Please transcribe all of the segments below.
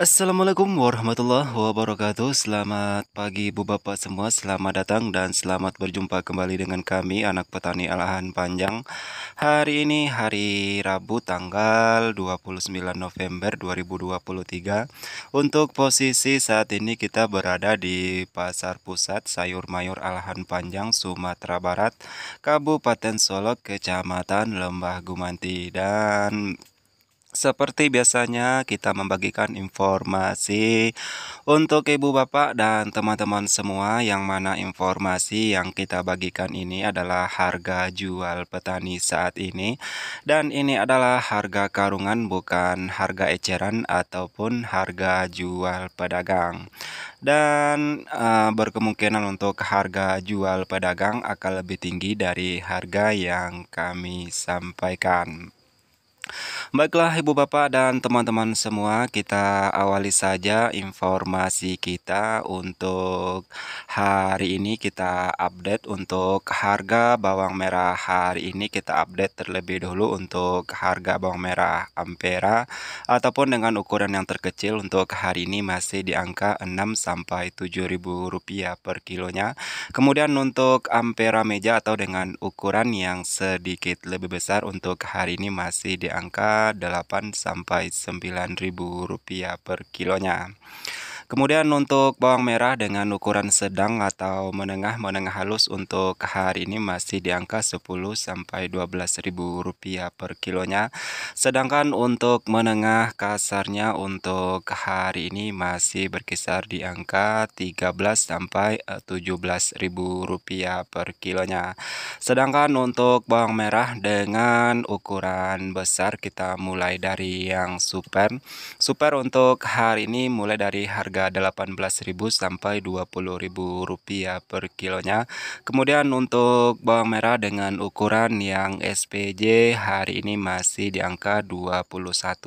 Assalamualaikum warahmatullahi wabarakatuh Selamat pagi ibu bapak semua Selamat datang dan selamat berjumpa kembali dengan kami Anak petani alahan panjang Hari ini hari Rabu tanggal 29 November 2023 Untuk posisi saat ini kita berada di pasar pusat Sayur Mayur Alahan Panjang Sumatera Barat Kabupaten Solok Kecamatan Lembah Gumanti Dan seperti biasanya kita membagikan informasi untuk ibu bapak dan teman-teman semua yang mana informasi yang kita bagikan ini adalah harga jual petani saat ini dan ini adalah harga karungan bukan harga eceran ataupun harga jual pedagang dan uh, berkemungkinan untuk harga jual pedagang akan lebih tinggi dari harga yang kami sampaikan. Baiklah Ibu Bapak dan teman-teman semua, kita awali saja informasi kita untuk hari ini kita update untuk harga bawang merah hari ini kita update terlebih dahulu untuk harga bawang merah ampera ataupun dengan ukuran yang terkecil untuk hari ini masih di angka 6 sampai ribu rupiah per kilonya. Kemudian untuk ampera meja atau dengan ukuran yang sedikit lebih besar untuk hari ini masih di angka angka 8 sampai 9.000 rupiah per kilonya Kemudian untuk bawang merah dengan ukuran sedang atau menengah menengah halus untuk hari ini masih di angka 10 sampai 12 rupiah per kilonya. Sedangkan untuk menengah kasarnya untuk hari ini masih berkisar di angka 13 sampai 17 eh, rupiah per kilonya. Sedangkan untuk bawang merah dengan ukuran besar kita mulai dari yang super. Super untuk hari ini mulai dari harga harga 18.000 sampai 20.000 rupiah per kilonya kemudian untuk bawang merah dengan ukuran yang SPJ hari ini masih di angka 21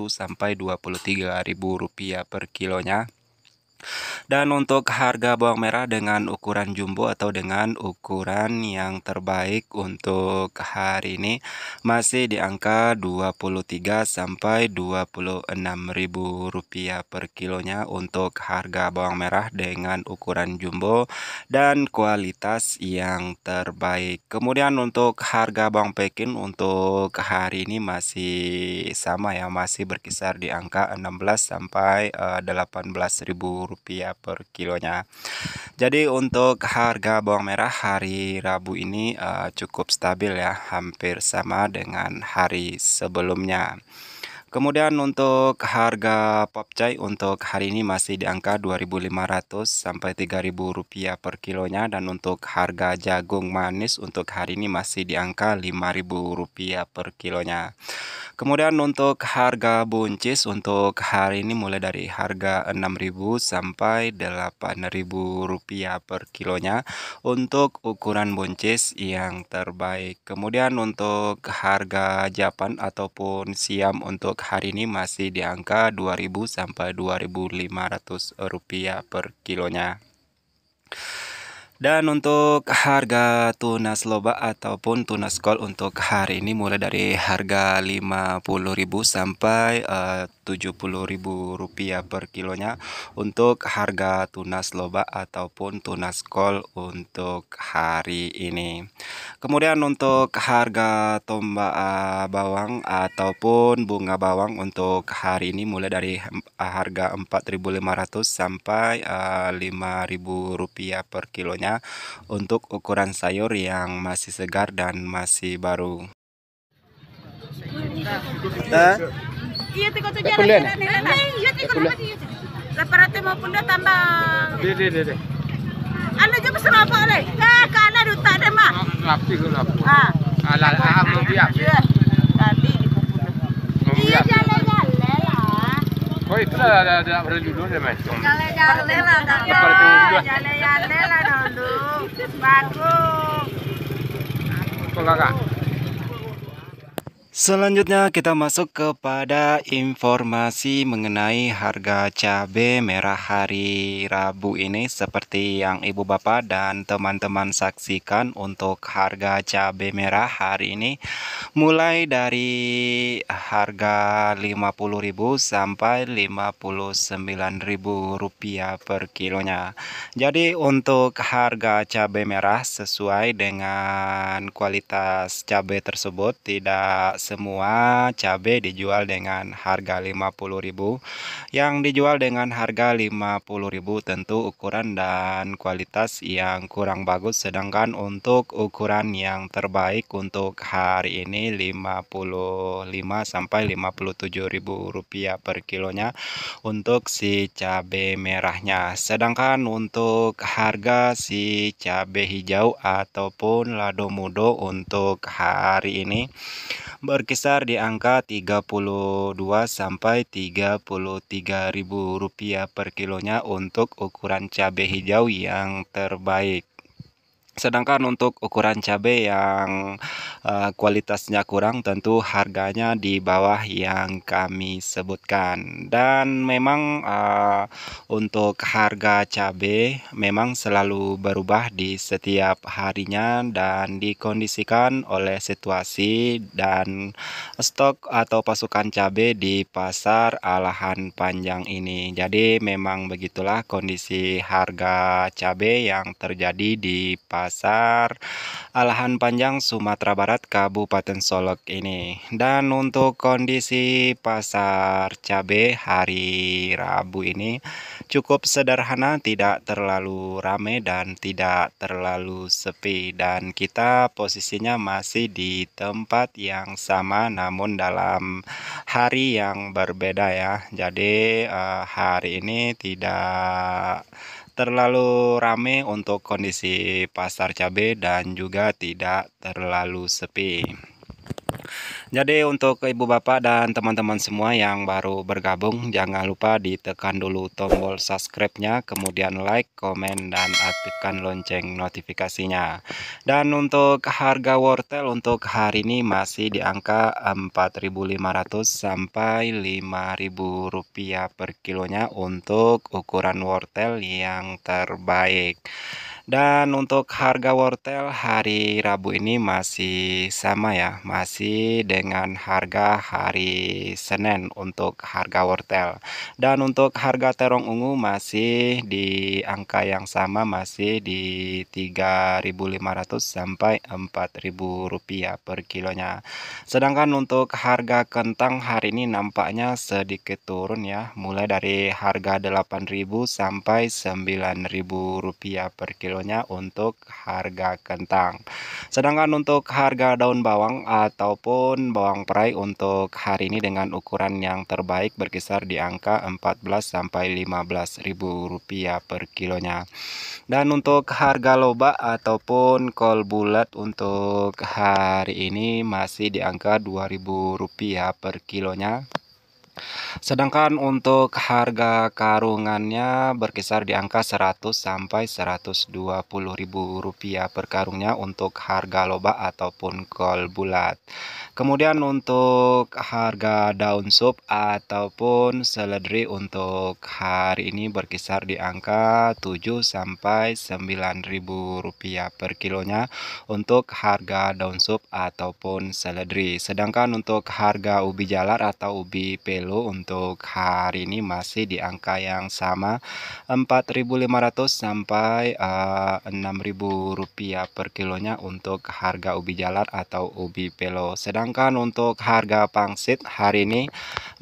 sampai 23.000 rupiah per kilonya dan untuk harga bawang merah dengan ukuran jumbo atau dengan ukuran yang terbaik untuk hari ini masih di angka 23 sampai 26.000 rupiah per kilonya untuk harga bawang merah dengan ukuran jumbo dan kualitas yang terbaik. Kemudian untuk harga bawang pekin untuk hari ini masih sama ya, masih berkisar di angka 16 sampai 18.000 eh, rupiah per kilonya jadi untuk harga bawang merah hari Rabu ini uh, cukup stabil ya hampir sama dengan hari sebelumnya Kemudian untuk harga popcai untuk hari ini masih di angka 2.500 sampai 3.000 rupiah per kilonya dan untuk harga jagung manis untuk hari ini masih di angka 5.000 rupiah per kilonya. Kemudian untuk harga buncis untuk hari ini mulai dari harga 6.000 sampai 8.000 rupiah per kilonya untuk ukuran buncis yang terbaik. Kemudian untuk harga japan ataupun siam untuk hari ini masih di angka 2000 sampai 2500 rupiah per kilonya dan untuk harga tunas lobak ataupun tunas kol untuk hari ini mulai dari harga 50.000 sampai eh, rp 70.000 rupiah per kilonya untuk harga tunas lobak ataupun tunas kol untuk hari ini kemudian untuk harga tombak eh, bawang ataupun bunga bawang untuk hari ini mulai dari eh, harga 4.500 sampai rp 5.000 rupiah per kilonya untuk ukuran sayur yang masih segar dan masih baru. Gitu. Iya. Tadi. Poi itu lah dah dah berlalu dulu dah mas. Jale jale lah dah. Jale jale lah dulu. Bagus. Kau kakak. Selanjutnya kita masuk kepada informasi mengenai harga cabai merah hari Rabu ini seperti yang ibu bapak dan teman-teman saksikan untuk harga cabai merah hari ini mulai dari harga 50.000 sampai 59.000 rupiah per kilonya. Jadi untuk harga cabai merah sesuai dengan kualitas cabai tersebut tidak semua cabai dijual dengan harga 50.000 yang dijual dengan harga 50.000 tentu ukuran dan kualitas yang kurang bagus sedangkan untuk ukuran yang terbaik untuk hari ini 55 sampai 57.000 rupiah per kilonya untuk si cabai merahnya sedangkan untuk harga si cabai hijau ataupun lado mudo untuk hari ini berkisar di angka 32 sampai 33 ribu rupiah per kilonya untuk ukuran cabai hijau yang terbaik. Sedangkan untuk ukuran cabai yang uh, kualitasnya kurang tentu harganya di bawah yang kami sebutkan. Dan memang uh, untuk harga cabai memang selalu berubah di setiap harinya dan dikondisikan oleh situasi dan stok atau pasukan cabai di pasar alahan panjang ini. Jadi memang begitulah kondisi harga cabai yang terjadi di pasar Pasar, Alahan Panjang, Sumatera Barat, Kabupaten Solok ini. Dan untuk kondisi pasar cabai hari Rabu ini cukup sederhana, tidak terlalu ramai dan tidak terlalu sepi. Dan kita posisinya masih di tempat yang sama namun dalam hari yang berbeda ya. Jadi eh, hari ini tidak terlalu rame untuk kondisi pasar cabai dan juga tidak terlalu sepi. Jadi untuk ibu bapak dan teman-teman semua yang baru bergabung jangan lupa ditekan dulu tombol subscribe-nya kemudian like, komen dan aktifkan lonceng notifikasinya. Dan untuk harga wortel untuk hari ini masih di angka 4.500 sampai 5.000 rupiah per kilonya untuk ukuran wortel yang terbaik. Dan untuk harga wortel hari Rabu ini masih sama ya, masih dengan harga hari Senin untuk harga wortel. Dan untuk harga terong ungu masih di angka yang sama masih di 3.500 sampai 4.000 rupiah per kilonya. Sedangkan untuk harga kentang hari ini nampaknya sedikit turun ya, mulai dari harga 8.000 sampai 9.000 rupiah per kilo kilonya untuk harga kentang. Sedangkan untuk harga daun bawang ataupun bawang perai untuk hari ini dengan ukuran yang terbaik berkisar di angka 14 sampai 15 ribu rupiah per kilonya. Dan untuk harga lobak ataupun kol bulat untuk hari ini masih di angka 2000 rupiah per kilonya Sedangkan untuk harga karungannya berkisar di angka 100 sampai 120 ribu rupiah per karungnya untuk harga loba ataupun kol bulat. Kemudian untuk harga daun sup ataupun seledri untuk hari ini berkisar di angka 7 sampai 9 ribu rupiah per kilonya untuk harga daun sup ataupun seledri. Sedangkan untuk harga ubi jalar atau ubi pel kilo untuk hari ini masih di angka yang sama 4.500 sampai uh, eh, 6.000 rupiah per kilonya untuk harga ubi jalar atau ubi pelo sedangkan untuk harga pangsit hari ini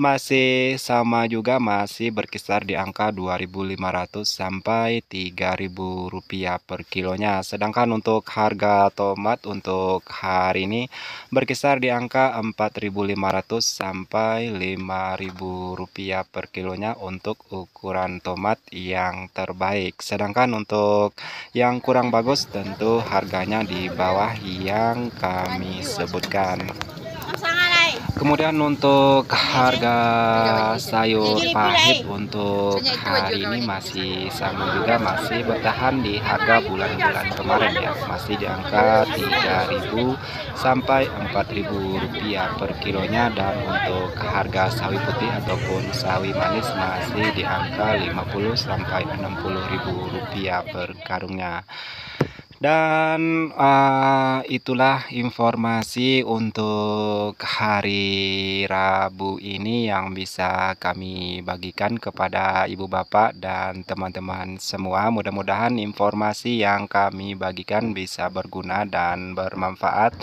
masih sama juga masih berkisar di angka 2.500 sampai 3.000 rupiah per kilonya sedangkan untuk harga tomat untuk hari ini berkisar di angka 4.500 sampai 5 Rp5.000 per kilonya untuk ukuran tomat yang terbaik sedangkan untuk yang kurang bagus tentu harganya di bawah yang kami sebutkan Kemudian untuk harga sayur pahit untuk hari ini masih sama juga masih bertahan di harga bulan-bulan kemarin ya masih di angka 3.000 sampai 4.000 rupiah per kilonya dan untuk harga sawi putih ataupun sawi manis masih di angka 50 sampai 60.000 rupiah per karungnya. Dan uh, itulah informasi untuk hari Rabu ini yang bisa kami bagikan kepada Ibu Bapak dan teman-teman semua. Mudah-mudahan informasi yang kami bagikan bisa berguna dan bermanfaat.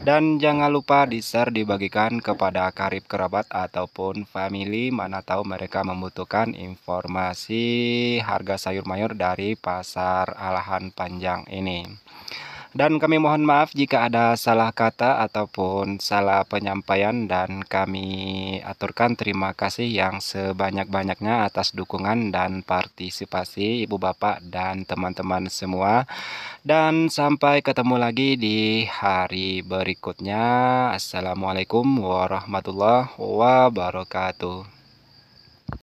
Dan jangan lupa di-share dibagikan kepada karib kerabat ataupun family mana tahu mereka membutuhkan informasi harga sayur mayur dari pasar Alahan Panjang ini. Dan kami mohon maaf jika ada salah kata ataupun salah penyampaian dan kami aturkan terima kasih yang sebanyak-banyaknya atas dukungan dan partisipasi Ibu Bapak dan teman-teman semua. Dan sampai ketemu lagi di hari berikutnya. Assalamualaikum warahmatullahi wabarakatuh.